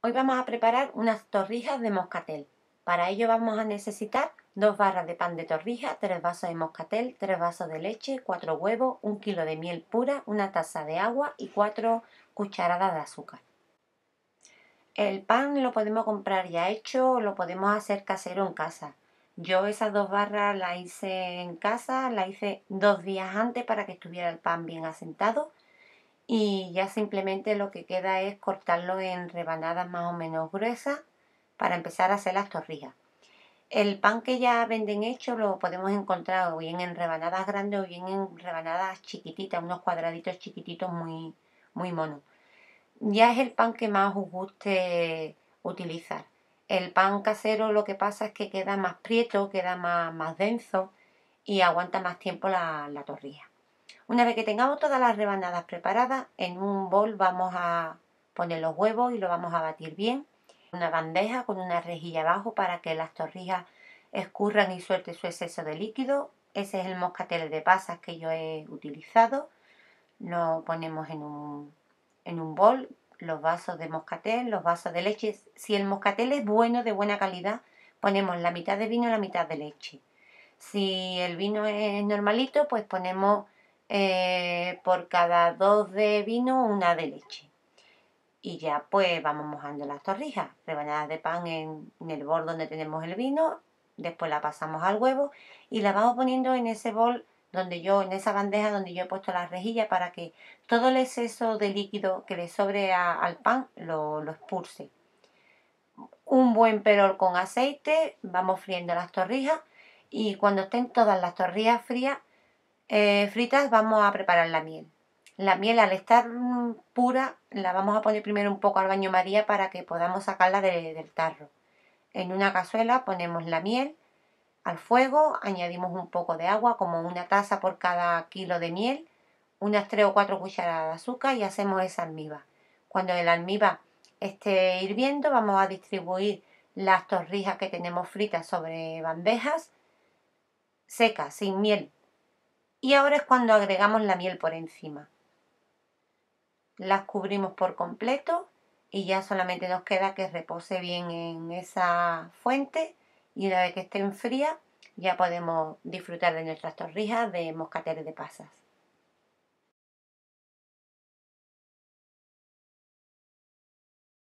Hoy vamos a preparar unas torrijas de moscatel. Para ello vamos a necesitar dos barras de pan de torrija, tres vasos de moscatel, tres vasos de leche, cuatro huevos, un kilo de miel pura, una taza de agua y cuatro cucharadas de azúcar. El pan lo podemos comprar ya hecho o lo podemos hacer casero en casa. Yo esas dos barras las hice en casa, las hice dos días antes para que estuviera el pan bien asentado y ya simplemente lo que queda es cortarlo en rebanadas más o menos gruesas para empezar a hacer las torrijas. El pan que ya venden hecho lo podemos encontrar o bien en rebanadas grandes o bien en rebanadas chiquititas, unos cuadraditos chiquititos muy, muy monos. Ya es el pan que más os guste utilizar. El pan casero lo que pasa es que queda más prieto, queda más, más denso y aguanta más tiempo la, la torrija. Una vez que tengamos todas las rebanadas preparadas, en un bol vamos a poner los huevos y lo vamos a batir bien. Una bandeja con una rejilla abajo para que las torrijas escurran y suelte su exceso de líquido. Ese es el moscatel de pasas que yo he utilizado. Lo ponemos en un, en un bol, los vasos de moscatel, los vasos de leche. Si el moscatel es bueno, de buena calidad, ponemos la mitad de vino y la mitad de leche. Si el vino es normalito, pues ponemos eh, por cada dos de vino, una de leche. Y ya pues vamos mojando las torrijas, rebanadas de pan en, el bol donde tenemos el vino, después la pasamos al huevo y la vamos poniendo en ese bol donde yo, en esa bandeja donde yo he puesto la rejilla para que todo el exceso de líquido que le sobre al pan lo, lo, expulse. Un buen perol con aceite, vamos friendo las torrijas y cuando estén todas las torrijas frías eh, fritas vamos a preparar la miel. La miel al estar mm, pura la vamos a poner primero un poco al baño maría para que podamos sacarla del tarro. En una cazuela ponemos la miel al fuego, añadimos un poco de agua, como una taza por cada kilo de miel, unas 3 o 4 cucharadas de azúcar y hacemos esa almiba Cuando el almíbar esté hirviendo vamos a distribuir las torrijas que tenemos fritas sobre bandejas secas, sin miel, y ahora es cuando agregamos la miel por encima. Las cubrimos por completo y ya solamente nos queda que repose bien en esa fuente y una vez que esté fría ya podemos disfrutar de nuestras torrijas de moscatel de pasas.